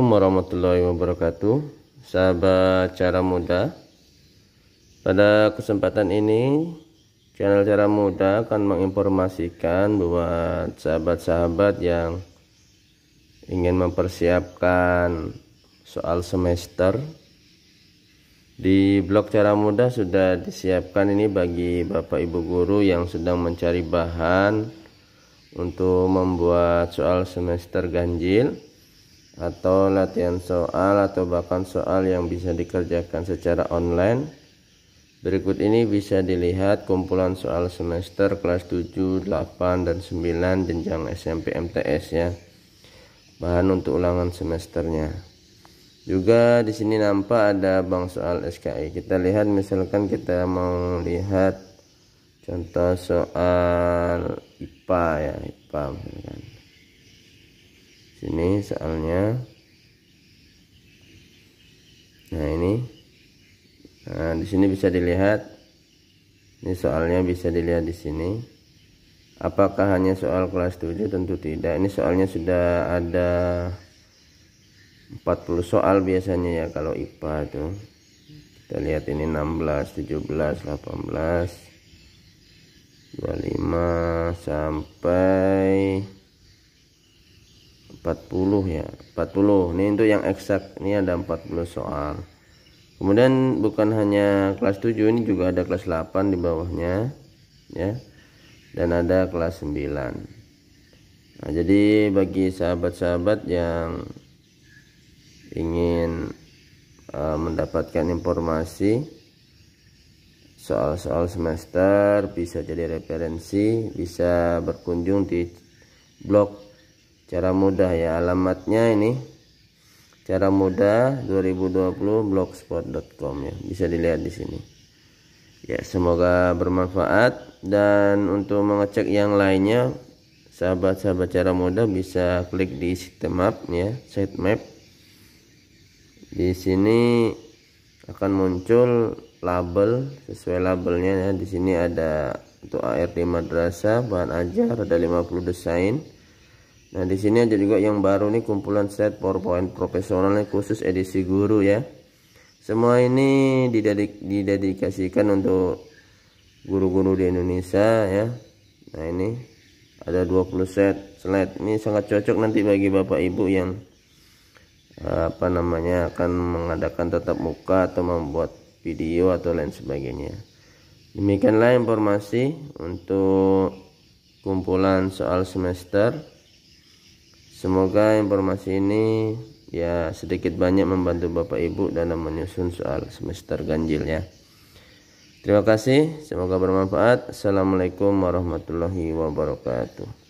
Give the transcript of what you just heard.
Assalamualaikum warahmatullahi wabarakatuh Sahabat cara muda Pada kesempatan ini Channel cara muda akan menginformasikan Buat sahabat-sahabat yang Ingin mempersiapkan Soal semester Di blog cara muda sudah disiapkan ini Bagi bapak ibu guru yang sedang mencari bahan Untuk membuat soal semester ganjil atau latihan soal atau bahkan soal yang bisa dikerjakan secara online. Berikut ini bisa dilihat kumpulan soal semester kelas 7, 8, dan 9 jenjang SMP MTS ya. Bahan untuk ulangan semesternya. Juga di sini nampak ada bank soal SKI. Kita lihat misalkan kita mau lihat contoh soal IPA ya, IPA misalkan sini soalnya nah ini nah di sini bisa dilihat ini soalnya bisa dilihat di sini apakah hanya soal kelas 7 tentu tidak ini soalnya sudah ada 40 soal biasanya ya kalau IPA tuh kita lihat ini 16 17 18 25 sampai 40 ya 40 ini untuk yang eksak ini ada 40 soal kemudian bukan hanya kelas 7 ini juga ada kelas 8 di bawahnya ya dan ada kelas 9 nah, jadi bagi sahabat-sahabat yang ingin uh, mendapatkan informasi soal-soal semester bisa jadi referensi bisa berkunjung di blog cara mudah ya alamatnya ini cara mudah 2020 blogspot.com ya bisa dilihat di sini ya semoga bermanfaat dan untuk mengecek yang lainnya sahabat-sahabat cara mudah bisa klik di sitemap ya sitemap di sini akan muncul label sesuai labelnya ya di sini ada untuk ARD madrasah bahan ajar ada 50 desain Nah, di sini ada juga yang baru nih kumpulan set PowerPoint profesionalnya khusus edisi guru ya. Semua ini didedik didedikasikan untuk guru-guru di Indonesia ya. Nah, ini ada 20 set slide. Ini sangat cocok nanti bagi Bapak Ibu yang eh, apa namanya akan mengadakan tetap muka atau membuat video atau lain sebagainya. Demikianlah informasi untuk kumpulan soal semester Semoga informasi ini ya sedikit banyak membantu Bapak Ibu dalam menyusun soal semester ganjil ya. Terima kasih, semoga bermanfaat. Assalamualaikum warahmatullahi wabarakatuh.